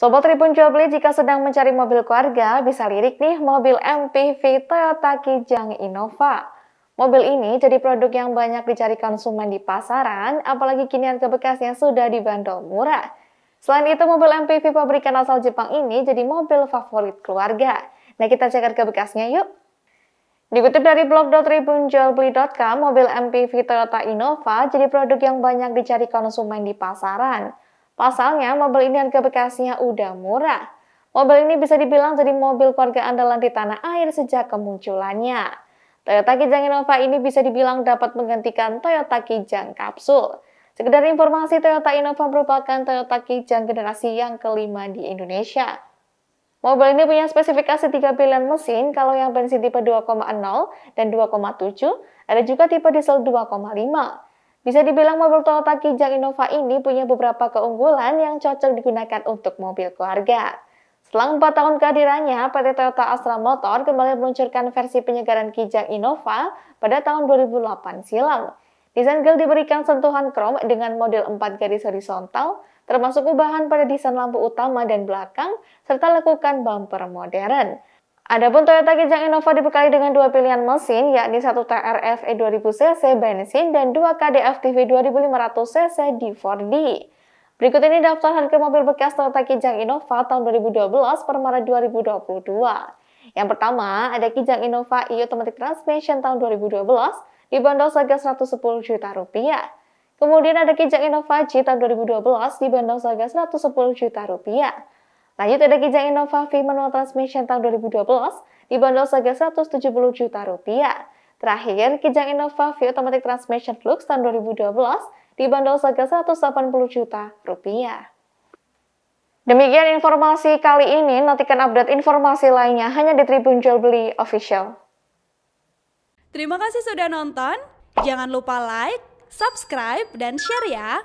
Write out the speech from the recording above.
Sobat Tribun Jual Beli, jika sedang mencari mobil keluarga, bisa lirik nih mobil MPV Toyota Kijang Innova. Mobil ini jadi produk yang banyak dicari konsumen di pasaran, apalagi kini harga bekasnya sudah dibandol murah. Selain itu, mobil MPV pabrikan asal Jepang ini jadi mobil favorit keluarga. Nah, kita cek harga bekasnya yuk. Dikutip dari blog.tribunjualbeli.com, mobil MPV Toyota Innova jadi produk yang banyak dicari konsumen di pasaran. Pasalnya, mobil ini harga bekasnya udah murah. Mobil ini bisa dibilang jadi mobil keluarga andalan di tanah air sejak kemunculannya. Toyota Kijang Innova ini bisa dibilang dapat menggantikan Toyota Kijang kapsul. Sekedar informasi, Toyota Innova merupakan Toyota Kijang generasi yang kelima di Indonesia. Mobil ini punya spesifikasi 3 pilihan mesin, kalau yang bensin tipe 2,0 dan 2,7, ada juga tipe diesel 2,5. Bisa dibilang mobil Toyota Kijang Innova ini punya beberapa keunggulan yang cocok digunakan untuk mobil keluarga. Selang 4 tahun kehadirannya, PT Toyota Astra Motor kembali meluncurkan versi penyegaran Kijang Innova pada tahun 2008 silam. Desain grill diberikan sentuhan chrome dengan model 4 garis horizontal, termasuk ubahan pada desain lampu utama dan belakang, serta lakukan bumper modern. Adapun Toyota Kijang Innova dibekali dengan dua pilihan mesin, yakni satu TRF E2000cc bensin dan dua KDF TV 2500cc D4D. Berikut ini daftar harga mobil bekas Toyota Kijang Innova tahun 2012 per Maret 2022. Yang pertama, ada Kijang Innova e Automatic Transmission tahun 2012 dibanderol seharga 110 juta rupiah. Kemudian ada Kijang Innova G tahun 2012 dibanderol seharga 110 juta rupiah. Lanjut nah, ada Kijang Innova V manual transmission tahun 2012 dibanderol seharga 170 juta rupiah. Terakhir, Kijang Innova V Automatic Transmission Flux tahun 2012 dibanderol seharga 180 juta rupiah. Demikian informasi kali ini, nantikan update informasi lainnya hanya di Tribun Jual Beli Official. Terima kasih sudah nonton, jangan lupa like, subscribe, dan share ya!